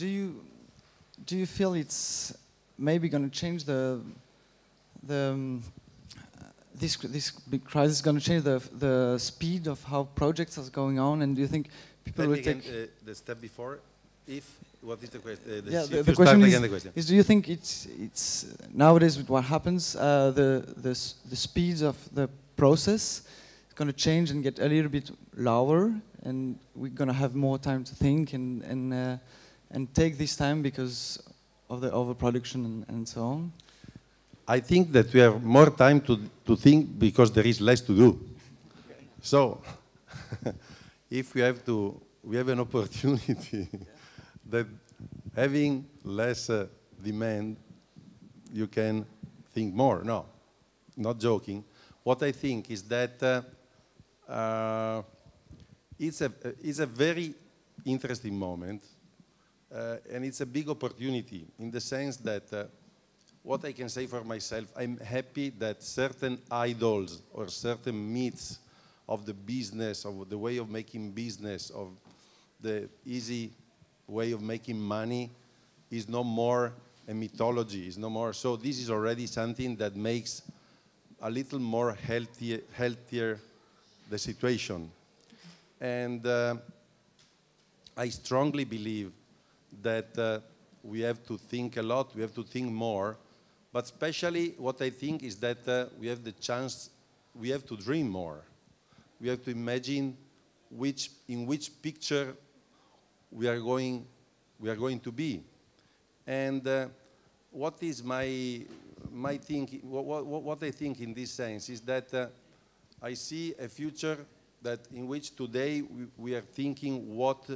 do you do you feel it's maybe going to change the the um, this this big crisis is going to change the the speed of how projects are going on, and do you think people Let will take uh, the step before? If what is the question? Uh, the yeah, the, the question, is, the question is, do you think it's it's nowadays with what happens uh, the the the speeds of the process is going to change and get a little bit lower, and we're going to have more time to think and and uh, and take this time because of the overproduction and, and so on? I think that we have more time to, to think because there is less to do. So, if we have to, we have an opportunity that having less uh, demand, you can think more. No, not joking. What I think is that uh, uh, it's, a, it's a very interesting moment uh, and it's a big opportunity in the sense that uh, what I can say for myself, I'm happy that certain idols or certain myths of the business, of the way of making business, of the easy way of making money is no more a mythology, is no more. So this is already something that makes a little more healthier, healthier the situation. And uh, I strongly believe that uh, we have to think a lot, we have to think more, but especially what I think is that uh, we have the chance, we have to dream more. We have to imagine which, in which picture we are going, we are going to be. And uh, what is my, my thinking, what, what, what, I think in this sense is that uh, I see a future that in which today we, we are thinking what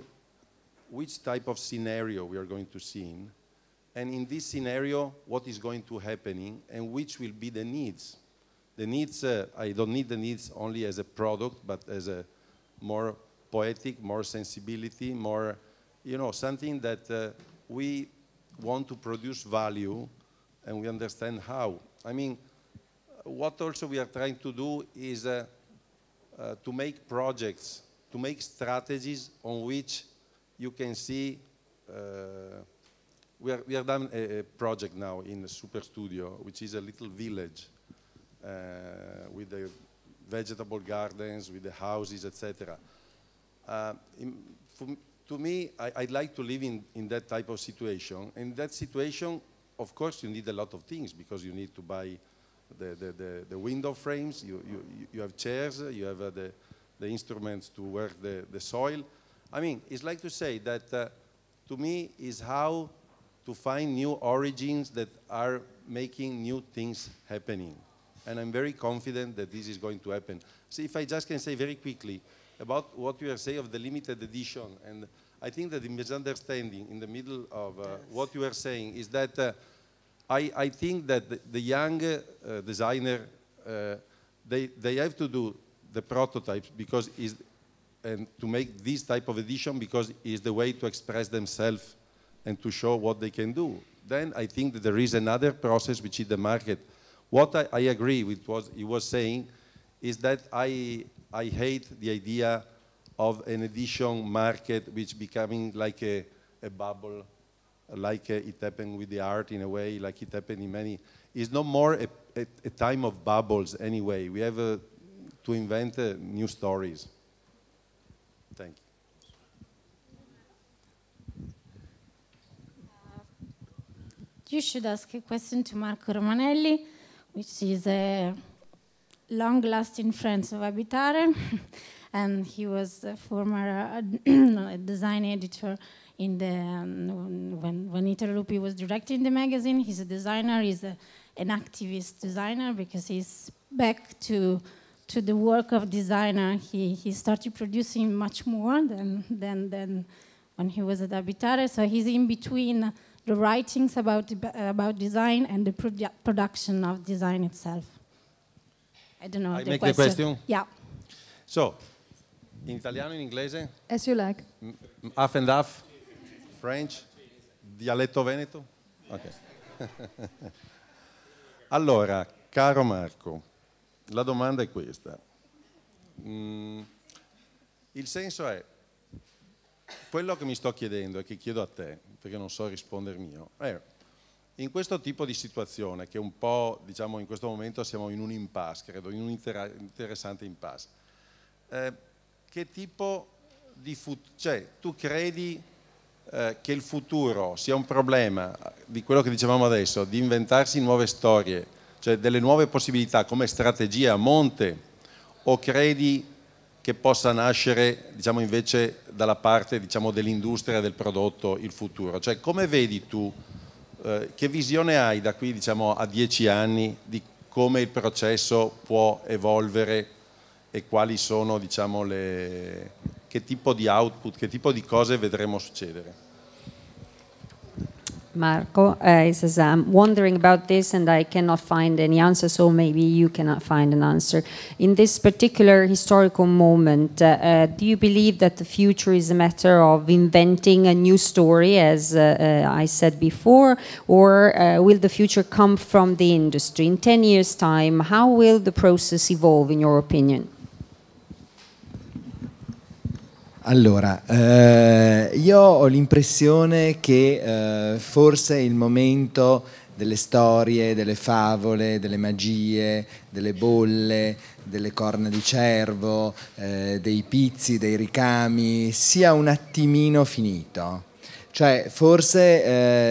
which type of scenario we are going to see in, and in this scenario, what is going to happening and which will be the needs. The needs, uh, I don't need the needs only as a product, but as a more poetic, more sensibility, more, you know, something that uh, we want to produce value and we understand how. I mean, what also we are trying to do is uh, uh to make projects, to make strategies on which you can see uh, we are, we are done a, a, project now in Super Studio, which is a little village uh, with the vegetable gardens, with the houses, etc. Uh, to me, I, would like to live in, in that type of situation. In that situation, of course, you need a lot of things because you need to buy the, the, the, the window frames, you, you, you have chairs, you have uh, the, the instruments to work the, the soil. I mean, it's like to say that uh, to me is how to find new origins that are making new things happening. And I'm very confident that this is going to happen. So if I just can say very quickly about what you are saying of the limited edition, and I think that the misunderstanding in the middle of uh, yes. what you are saying is that uh, I, I, think that the, the young uh, designer, uh, they, they have to do the prototypes because and to make this type of edition because it's the way to express themselves and to show what they can do. Then I think that there is another process which is the market. What I, I agree with what he was saying is that I, I hate the idea of an edition market which becoming like a, a bubble, like a, uh, it happened with the art in a way, like it happened in many. It's no more a, a, a time of bubbles anyway. We have uh, to invent uh, new stories. you should ask a question to Marco Romanelli, which is a long-lasting friend of Abitare, and he was a former uh, design editor in the um, when when Lupi was directing the magazine. He's a designer. He's a, an activist designer because he's back to to the work of designer. He he started producing much more than than than when he was at Abitare. So he's in between the writings about, about design and the produ production of design itself. I don't know. I the make question. the question? Yeah. So, in italiano, in inglese? As you like. M half and half? French? Dialetto veneto? Ok. allora, caro Marco, la domanda è questa. Mm, il senso è, quello che mi sto chiedendo e che chiedo a te, perché non so rispondermi io. Eh, in questo tipo di situazione, che un po' diciamo in questo momento siamo in un impasse, credo, in un interessante impasse, eh, che tipo di futuro, cioè tu credi eh, che il futuro sia un problema di quello che dicevamo adesso, di inventarsi nuove storie, cioè delle nuove possibilità come strategia a monte, o credi che possa nascere diciamo, invece dalla parte diciamo, dell'industria del prodotto il futuro. Cioè, come vedi tu, eh, che visione hai da qui diciamo, a dieci anni di come il processo può evolvere e quali sono, diciamo, le... che tipo di output, che tipo di cose vedremo succedere? Marco, uh, says, I'm wondering about this and I cannot find any answer, so maybe you cannot find an answer. In this particular historical moment, uh, uh, do you believe that the future is a matter of inventing a new story, as uh, uh, I said before, or uh, will the future come from the industry? In 10 years' time, how will the process evolve, in your opinion? Allora, eh, io ho l'impressione che eh, forse il momento delle storie, delle favole, delle magie, delle bolle, delle corna di cervo, eh, dei pizzi, dei ricami, sia un attimino finito cioè, forse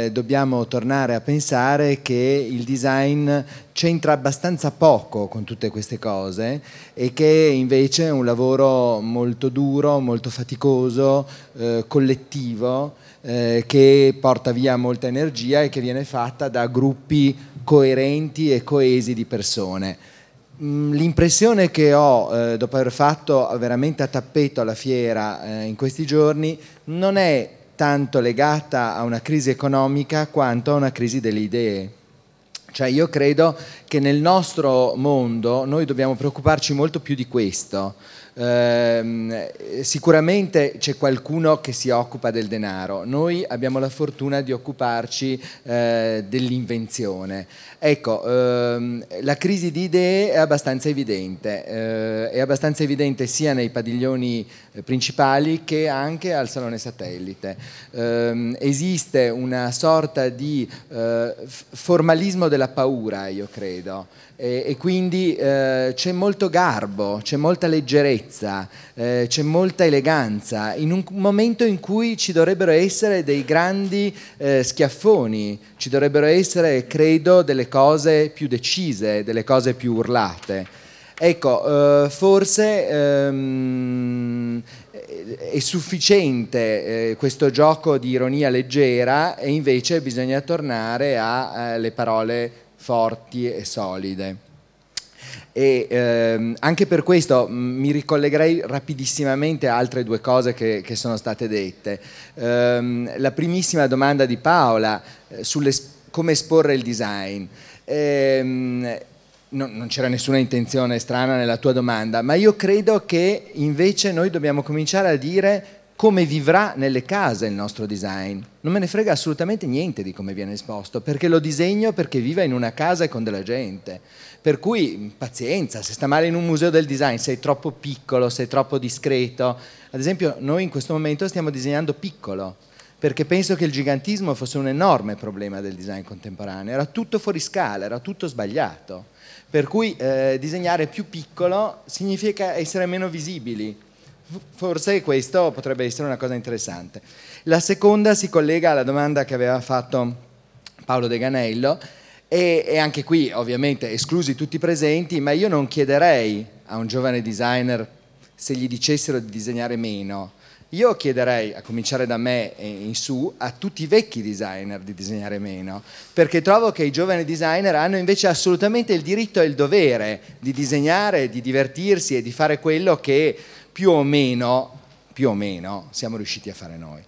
eh, dobbiamo tornare a pensare che il design c'entra abbastanza poco con tutte queste cose e che invece è un lavoro molto duro, molto faticoso, eh, collettivo, eh, che porta via molta energia e che viene fatta da gruppi coerenti e coesi di persone. Mm, l'impressione che ho eh, dopo aver fatto veramente a tappeto la fiera eh, in questi giorni non è tanto legata a una crisi economica quanto a una crisi delle idee. Cioè io credo che nel nostro mondo noi dobbiamo preoccuparci molto più di questo, Ehm, sicuramente c'è qualcuno che si occupa del denaro, noi abbiamo la fortuna di occuparci eh, dell'invenzione. Ecco, ehm, la crisi di idee è abbastanza evidente, eh, è abbastanza evidente sia nei padiglioni eh, principali che anche al Salone Satellite. Ehm, esiste una sorta di eh, formalismo della paura, io credo, e, e quindi eh, c'è molto garbo, c'è molta leggerezza purezza, eh, c'è molta eleganza, in un momento in cui ci dovrebbero essere dei grandi eh, schiaffoni, ci dovrebbero essere, credo, delle cose più decise, delle cose più urlate. Ecco, eh, forse ehm, è sufficiente eh, questo gioco di ironia leggera e invece bisogna tornare alle eh, parole forti e solide. E ehm, anche per questo mm, mi ricollegherei rapidissimamente a altre due cose che, che sono state dette. Ehm, la primissima domanda di Paola eh, sulle come esporre il design. Ehm, no, non c'era nessuna intenzione strana nella tua domanda, ma io credo che invece noi dobbiamo cominciare a dire come vivrà nelle case il nostro design. Non me ne frega assolutamente niente di come viene esposto, perché lo disegno perché viva in una casa e con della gente. Per cui mm, pazienza, se sta male in un museo del design, sei troppo piccolo, sei troppo discreto. Ad esempio noi in questo momento stiamo disegnando piccolo, perché penso che il gigantismo fosse un enorme problema del design contemporaneo, era tutto fuori scala, era tutto sbagliato. Per cui eh, disegnare più piccolo significa essere meno visibili Forse questo potrebbe essere una cosa interessante. La seconda si collega alla domanda che aveva fatto Paolo De Ganello e, e anche qui ovviamente esclusi tutti i presenti, ma io non chiederei a un giovane designer se gli dicessero di disegnare meno. Io chiederei, a cominciare da me in su, a tutti i vecchi designer di disegnare meno, perché trovo che i giovani designer hanno invece assolutamente il diritto e il dovere di disegnare, di divertirsi e di fare quello che più o meno, più o meno siamo riusciti a fare noi.